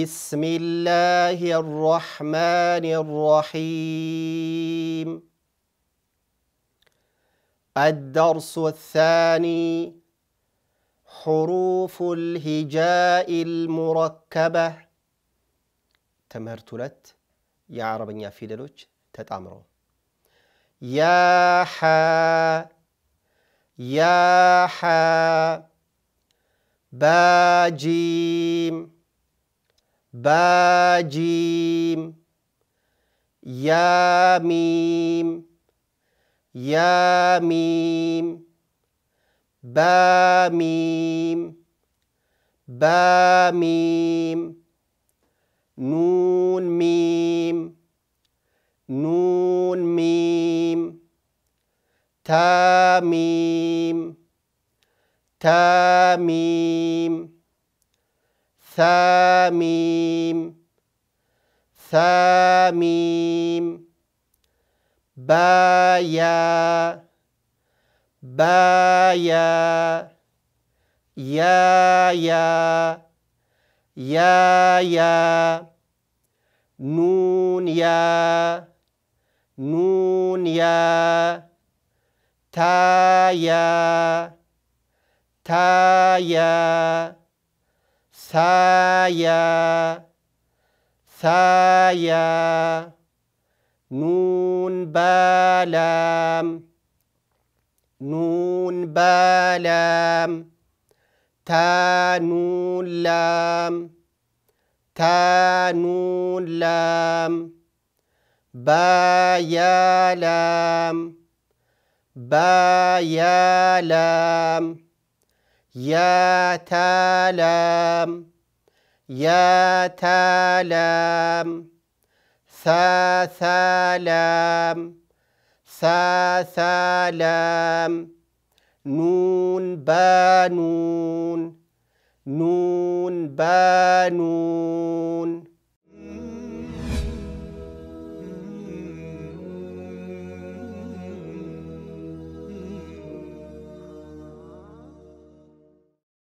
بسم الله الرحمن الرحيم الدرس الثاني حروف الهجاء المركبة تمرتلت يا يا فيدلوج ተጣምረው يا حا يا حا باجيم با جيم يا ميم يا ميم با ميم با ميم نون ميم نون ميم تا ميم تا ميم ثاميم ثاميم بايا بايا يا يا يا يا نون يا نون يا تايا تايا, سايا سايا نون بالام نون بالام تا نون لام تا نون لام با يا لام با يا لام يا تالام يا تالام ثا ثالام ثا ثالام نون بانون نون بانون